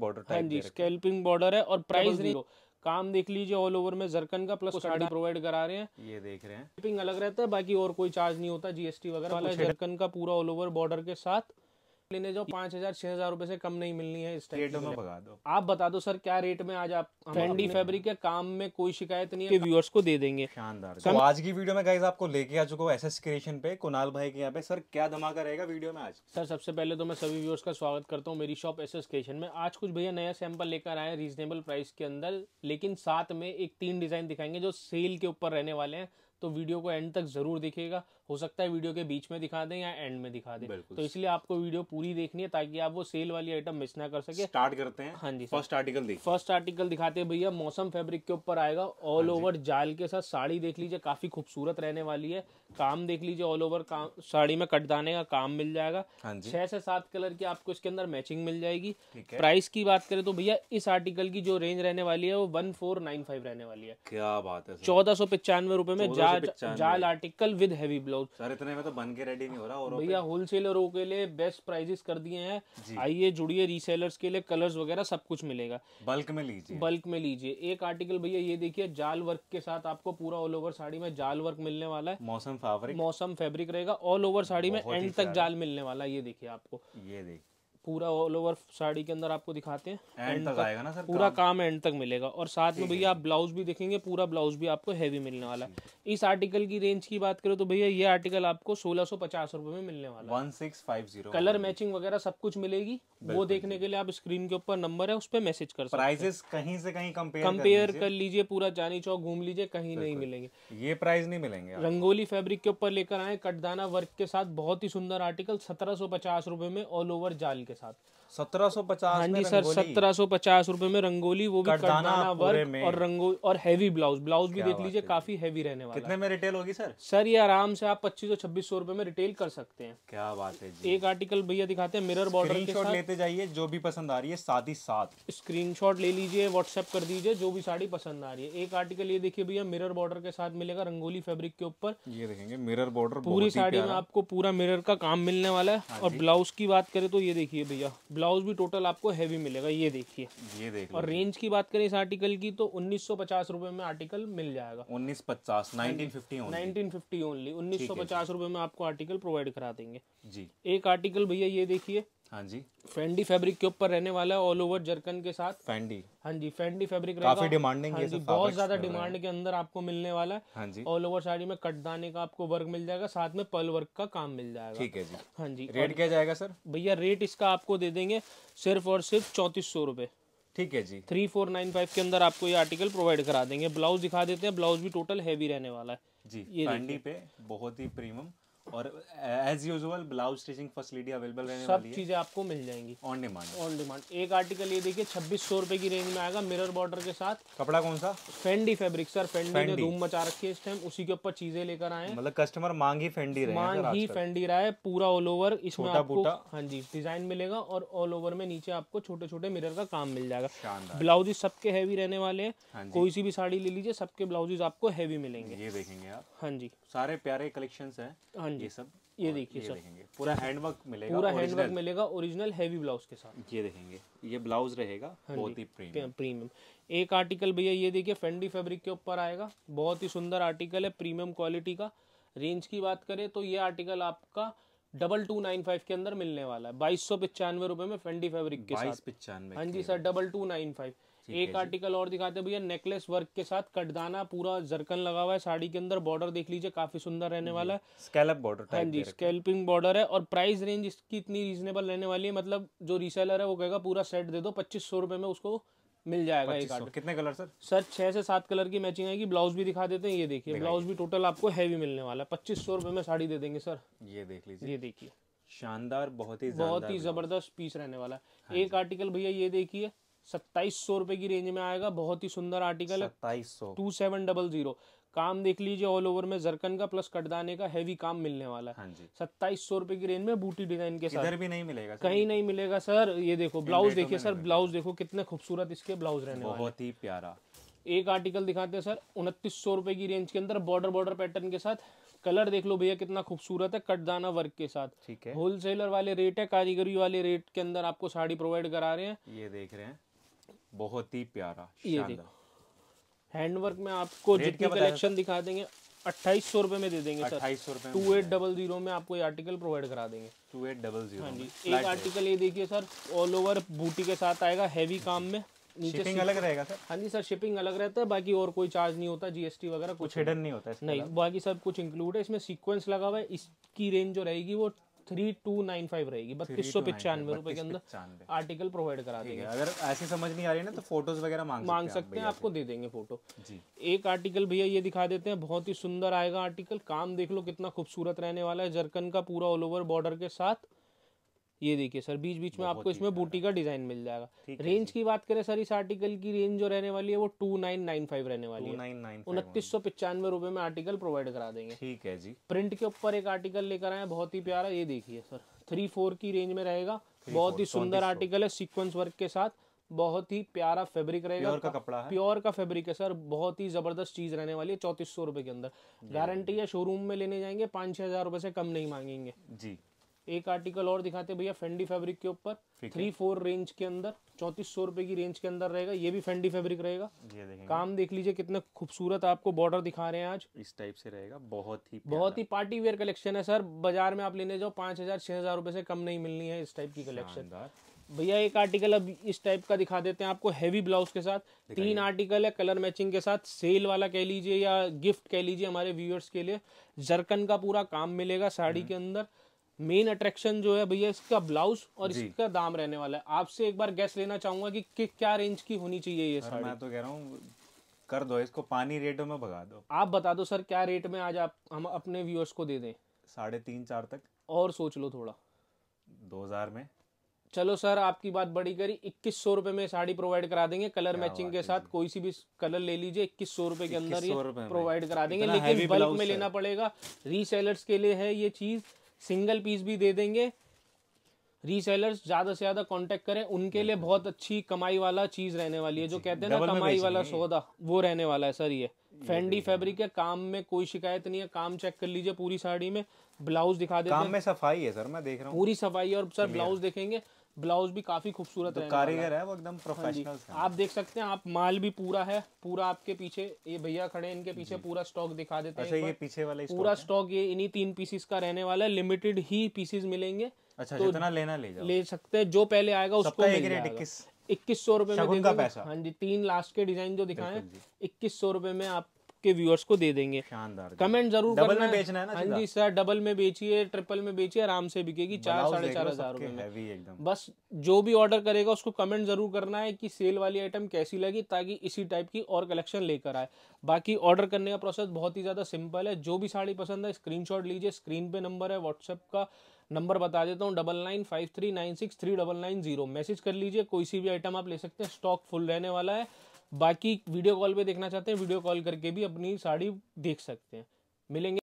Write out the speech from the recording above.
Border हाँ जी border है और प्राइस जीरो काम देख लीजिए ऑल ओवर में जरकन का प्लस साड़ी प्रोवाइड करा रहे हैं ये देख रहे हैं अलग रहता है बाकी और कोई चार्ज नहीं होता जीएसटी वगैरह जरकन का पूरा ऑल ओवर बॉर्डर के साथ लेने जाओ पांच हजार छह हजार रूपए से कम नहीं मिलनी है इस रेट में भगा दो आप बता दो सर क्या रेट में आज आप ट्रेंडी फैब्रिक के काम में कोई शिकायत नहीं है व्यूअर्स को दे देंगे शानदार तो आज की वीडियो में गाइज आपको लेके आ चुका हूँ एस क्रिएशन पे कुणाल भाई के यहाँ पे सर क्या धमाका रहेगा वीडियो में आज सर सबसे पहले तो मैं सभी व्यूअर्स का स्वागत करता हूँ मेरी शॉप एस क्रिएशन में आज कुछ भैया नया सैंपल लेकर आए रीजनेबल प्राइस के अंदर लेकिन साथ में एक तीन डिजाइन दिखाएंगे जो सेल के ऊपर रहने वाले हैं तो वीडियो को एंड तक जरूर दिखेगा हो सकता है वीडियो के बीच में दिखा दें या एंड में दिखा दें तो इसलिए आपको वीडियो पूरी देखनी है ताकि आप वो सेल वाली आइटम मिस ना कर सके स्टार्ट करते हैं हाँ जी फर्स्ट आर्टिकल देख फर्स्ट आर्टिकल दिखाते हैं भैया मौसम फेब्रिक के ऊपर आएगा ऑल हाँ ओवर जाल के साथ साड़ी देख लीजिए काफी खूबसूरत रहने वाली है काम देख लीजिए ऑल ओवर काम साड़ी में कटदाने का काम मिल जाएगा हाँ छह से सात कलर की आपको इसके अंदर मैचिंग मिल जाएगी प्राइस की बात करें तो भैया इस आर्टिकल की जो रेंज रहने वाली है वो वन फोर नाइन फाइव रहने वाली है क्या बात है चौदह सौ पिचानवे रुपए में जा जाल article with heavy blouse sir इतने में तो बन के रेडी नहीं हो रहा और भैया होलसेलरों के लिए बेस्ट प्राइजेस कर दिए हैं आइए जुड़िए रीसेलर्स के लिए कलर्स वगैरह सब कुछ मिलेगा बल्क में लीजिए बल्क में लीजिए एक आर्टिकल भैया ये देखिए जाल वर्क के साथ आपको पूरा ऑल ओवर साड़ी में जाल वर्क मिलने वाला है मौसम फैब्रिक मौसम फैब्रिक रहेगा ऑल ओवर साड़ी में एंड तक जाल मिलने वाला है ये देखिए आपको ये देखिए पूरा ऑल ओवर साड़ी के अंदर आपको दिखाते हैं एंड तक, आएगा ना सर पूरा काम, एंड तक मिलेगा और साथ में भैया आप ब्लाउज भी देखेंगे पूरा ब्लाउज भी आपको हैवी मिलने वाला है इस आर्टिकल की रेंज की बात करें तो भैया ये आर्टिकल आपको सोलह सौ पचास में मिलने वाला वन सिक्स कलर मैचिंग वगैरह सब कुछ मिलेगी वो देखने के लिए आप स्क्रीन के ऊपर नंबर है उस पर मैसेज कर प्राइजेस कहीं से कहीं कंपेयर कर लीजिए पूरा चांदी चौक घूम लीजिए कहीं नहीं मिलेंगे ये प्राइस नहीं मिलेंगे रंगोली फेब्रिक के ऊपर लेकर आए कटदाना वर्क के साथ बहुत ही सुंदर आर्टिकल सत्रह सौ पचास में ऑल ओवर जाल के के साथ 1750 हाँ जी सर पचास रूपए में रंगोली वो भी कटदाना वर्क और रंगोली और हैवी ब्लाउज ब्लाउज भी देख लीजिए काफी हैवी रहने वाला कितने में रिटेल होगी सर सर ये आराम से आप पच्चीस सौ छब्बीस सौ रूपये में रिटेल कर सकते हैं क्या बात है जी। एक आर्टिकल भैया दिखाते हैं मिरर बॉर्डर लेते जाइए जो भी पसंद आ रही है साथ ही साथ स्क्रीन ले लीजिए व्हाट्सएप कर दीजिए जो भी साड़ी पसंद आ रही है एक आर्टिकल ये देखिए भैया मिरर बॉर्डर के साथ मिलेगा रंगोली फेब्रिक के ऊपर ये देखेंगे मिरर बॉर्डर पूरी साड़ी में आपको पूरा मिरर का काम मिलने वाला है हाँ और ब्लाउज की बात करें तो ये देखिए भैया ब्लाउज भी टोटल आपको हैवी मिलेगा ये देखिए ये देखिए और रेंज की बात करें इस आर्टिकल की तो उन्नीस सौ पचास रुपए में आर्टिकल मिल जाएगा उन्नीस पचास nineteen fifty nineteen fifty only उन्नीस सौ पचास रुपए में आपको आर्टिकल प्रोवाइड करा देंगे जी एक आर्टिकल भैया ये देखिए हाँ जी फैंडी फैब्रिक के ऊपर रहने वाला है ऑल ओवर जर्कन के साथ फेंडी हाँ जी फैंडी फैब्रिक काफी डिमांडिंग हाँ जी बहुत ज्यादा डिमांड के अंदर आपको मिलने वाला है हाँ जी ऑल ओवर साड़ी में कटदाने का आपको वर्क मिल जाएगा साथ में पल वर्क का काम मिल जाएगा ठीक है जी हाँ जी रेट क्या जाएगा सर भैया रेट इसका आपको दे देंगे सिर्फ और सिर्फ चौतीस सौ रूपए ठीक है जी थ्री फोर नाइन फाइव के अंदर आपको ये आर्टिकल प्रोवाइड करा देंगे ब्लाउज दिखा देते हैं ब्लाउज भी टोटल हैवी रहने वाला है जी ये पे बहुत ही प्रीमियम और as usual blouse stitching facility available रहने सब चीज़ें आपको मिल जाएंगी ऑन डिमांड ऑन डिमांड एक आर्टिकल ये देखिए छब्बीस सौ रुपए की रेंज में आएगा मिरर बॉर्डर के साथ कपड़ा कौन सा फेंडी फेब्रिक सर फेंडी ने धूम मचा रखी है इस टाइम उसी के ऊपर चीज़ें लेकर आए मतलब कस्टमर मांग ही फेंडी रहे मांग ही फेंडी रहा है पूरा ऑल ओवर इसमें आपको हाँ जी डिजाइन मिलेगा और ऑल ओवर में नीचे आपको छोटे छोटे मिरर का काम मिल जाएगा ब्लाउजेज सबके हैवी रहने वाले हैं हाँ कोई सी भी साड़ी ले लीजिए सबके ब्लाउजेज आपको हैवी मिलेंगे ये देखेंगे आप हाँ जी सारे प्यारे कलेक्शन है हाँ जी ये सब ये देखिए सर पूरा हैंडवर्क मिलेगा पूरा हैंडवर्क मिलेगा ओरिजिनल हैवी ब्लाउज के साथ ये देखेंगे ये ब्लाउज रहेगा हाँ बहुत ही प्रीमियम एक आर्टिकल भैया ये देखिए फेंडी फैब्रिक के ऊपर आएगा बहुत ही सुंदर आर्टिकल है प्रीमियम क्वालिटी का रेंज की बात करें तो ये आर्टिकल आपका डबल टू नाइन फाइव के अंदर मिलने वाला है बाईस सौ पचानवे रुपए में फेंडी फैब्रिक के साथ हाँ जी sir double two nine five एक आर्टिकल और दिखाते हैं भैया नेकलेस वर्क के साथ कटदाना पूरा जरकन लगा हुआ है साड़ी के अंदर बॉर्डर देख लीजिए काफी सुंदर रहने वाला है स्कैलप बॉर्डर हाँ जी स्कैल्पिंग बॉर्डर है और प्राइस रेंज इसकी इतनी रीजनेबल रहने वाली है मतलब जो रीसेलर है वो कहेगा पूरा सेट दे दो पच्चीस सौ रुपए में उसको मिल जाएगा एक आर्टिकल कितने कलर सर सर छह से सात कलर की मैचिंग आएगी ब्लाउज भी दिखा देते हैं ये देखिए ब्लाउज भी टोटल आपको हैवी मिलने वाला है पच्चीस सौ रुपए में साड़ी दे देंगे सर ये देख लीजिए ये देखिए शानदार बहुत ही बहुत ही जबरदस्त पीस रहने वाला है हाँ एक आर्टिकल भैया ये देखिए सत्ताईस सौ रुपए की रेंज में आएगा बहुत ही सुंदर आर्टिकल है सत्ताईस सौ टू सेवन डबल जीरो काम देख लीजिए ऑल ओवर में जरकन का प्लस कटदाने का हैवी काम मिलने वाला है हाँ सत्ताईस सौ रुपए की रेंज में बूटी डिजाइन के साथ इधर भी नहीं मिलेगा कहीं नहीं मिलेगा सर ये देखो ब्लाउज देखिए सर ब्लाउज देखो कितने खूबसूरत इसके ब्लाउज रहने बहुत ही प्यारा एक आर्टिकल दिखाते हैं सर उनतीस सौ रुपए की रेंज के अंदर बॉर्डर बॉर्डर पैटर्न के साथ कलर देख लो भैया कितना खूबसूरत है कटदाना वर्क के साथ ठीक है होलसेलर वाले रेट है कारीगरी वाले रेट के अंदर आपको साड़ी प्रोवाइड करा रहे हैं ये देख रहे हैं बहुत ही प्यारा ये हैंडवर्क में आपको जितनी कलेक्शन दिखा देंगे अट्ठाईस सौ रुपए में दे देंगे अट्ठाईस सौ टू एट डबल जीरो में आपको ये आर्टिकल प्रोवाइड करा देंगे टू एट डबल जीरो हाँ जी एक आर्टिकल ये देखिए सर ऑल ओवर बूटी के साथ आएगा हैवी काम में नीचे अलग रहेगा सर हाँ जी सर शिपिंग अलग रहता है बाकी और कोई चार्ज नहीं होता जीएसटी वगैरह कुछ हिडन नहीं होता है नहीं बाकी सब कुछ इंक्लूड है इसमें सीक्वेंस लगा हुआ है इसकी रेंज जो रहेगी वो थ्री टू नाइन फाइव रहेगी बत्तीस सौ पचानवे रुपए के अंदर आर्टिकल प्रोवाइड करा देंगे अगर ऐसी समझ नहीं आ रही ना तो फोटोज वगैरह मांग मांग सकते हैं आपको दे देंगे फोटो एक आर्टिकल भैया ये दिखा देते हैं बहुत ही सुंदर आएगा आर्टिकल काम देख लो कितना खूबसूरत रहने वाला है जरकन का पूरा ऑल ओवर बॉर्डर के साथ ये देखिए सर बीच बीच में आपको इसमें बूटी का डिजाइन मिल जाएगा रेंज की बात करें सर इस आर्टिकल की रेंज जो रहने वाली है वो टू नाइन नाइन फाइव रहने वाली है उनतीस सौ पिचानवे रुपए में आर्टिकल प्रोवाइड करा देंगे ठीक है जी प्रिंट के ऊपर एक आर्टिकल लेकर आए बहुत ही प्यारा ये देखिए सर थ्री फोर की रेंज में रहेगा बहुत ही सुंदर आर्टिकल है सीक्वेंस वर्क के साथ बहुत ही प्यारा फैब्रिक रहेगा प्योर का कपड़ा है प्योर का फैब्रिक है सर बहुत ही जबरदस्त चीज रहने वाली है चौतीस सौ रुपए के अंदर गारंटी है शोरूम में लेने जाएंगे पांच छह हजार रुपए से कम नहीं मांगेंगे जी एक आर्टिकल और दिखाते भैया फेंडी फैब्रिक के ऊपर थ्री फोर रेंज के अंदर चौतीस सौ रुपए की रेंज के अंदर रहेगा ये भी फेंडी फैब्रिक रहेगा काम देख लीजिए कितना खूबसूरत आपको बॉर्डर दिखा रहे हैं आज इस टाइप से रहेगा बहुत ही बहुत ही पार्टी वेयर कलेक्शन है सर बाजार में आप लेने जाओ पांच हजार छह हजार रुपए से कम नहीं मिलनी है इस टाइप की कलेक्शन भैया एक आर्टिकल अब इस टाइप का दिखा देते हैं आपको हैवी ब्लाउज के साथ तीन आर्टिकल है कलर मैचिंग के साथ सेल वाला कह लीजिए या गिफ्ट कह लीजिए हमारे व्यूअर्स के लिए जरकन का पूरा काम मिलेगा साड़ी हम्म। के अंदर मेन अट्रैक्शन जो है भैया इसका ब्लाउज और इसका दाम रहने वाला है आपसे एक बार गैस लेना चाहूंगा कि, कि क्या रेंज की होनी चाहिए ये सर मैं तो कह रहा हूँ कर दो इसको पानी रेटों में भगा दो आप बता दो सर क्या रेट में आज आप हम अपने व्यूअर्स को दे दें साढ़े तीन चार तक और सोच लो थोड़ा दो हजार में चलो सर आपकी बात बड़ी करी इक्कीस सौ रुपए में साड़ी प्रोवाइड करा देंगे कलर मैचिंग के साथ कोई सी भी कलर ले लीजिए इक्कीस सौ रुपए के अंदर ये प्रोवाइड करा देंगे लेकिन बल्क में लेना पड़ेगा रीसेलर्स के लिए है ये चीज़ सिंगल पीस भी दे देंगे रीसेलर्स ज़्यादा से ज़्यादा कांटेक्ट करें उनके लिए बहुत अच्छी कमाई वाला चीज़ रहने वाली है जो कहते हैं ना कमाई वाला सौदा वो रहने वाला है सर ये फेंडी फैब्रिक है काम में कोई शिकायत नहीं है काम चेक कर लीजिए पूरी साड़ी में ब्लाउज दिखा देते काम में सफाई है सर मैं देख रहा हूँ पूरी सफाई है और सर ब्लाउज देखेंगे ब्लाउज भी काफी खूबसूरत है कारीगर है वो एकदम प्रोफेशनल हाँ आप देख सकते हैं आप माल भी पूरा है पूरा आपके पीछे ये भैया खड़े हैं इनके पीछे पूरा स्टॉक दिखा देते अच्छा, हैं ये पीछे वाला पूरा स्टॉक ये इन्हीं तीन पीसेस का रहने वाला है लिमिटेड ही पीसीस मिलेंगे अच्छा तो जितना लेना ले जाओ ले सकते हैं जो पहले आएगा उसको इक्कीस सौ रुपए में हाँ जी तीन लास्ट के डिजाइन जो दिखाए इक्कीस सौ रुपए में आप आपके व्यूअर्स को दे देंगे कमेंट जरूर डबल में बेचना है ना हाँ जी सर डबल में बेचिए ट्रिपल में बेचिए आराम से बिकेगी चार साढ़े चार हजार रूपए में बस जो भी ऑर्डर करेगा उसको कमेंट जरूर करना है कि सेल वाली आइटम कैसी लगी ताकि इसी टाइप की और कलेक्शन लेकर आए बाकी ऑर्डर करने का प्रोसेस बहुत ही ज़्यादा सिंपल है जो भी साड़ी पसंद है स्क्रीन लीजिए स्क्रीन पे नंबर है व्हाट्सएप का नंबर बता देता हूँ double nine five three nine six three double nine zero message कर लीजिए कोई सी भी आइटम आप ले सकते हैं स्टॉक फुल रहने वाला है बाकी वीडियो कॉल पे देखना चाहते हैं वीडियो कॉल करके भी अपनी साड़ी देख सकते हैं मिलेंगे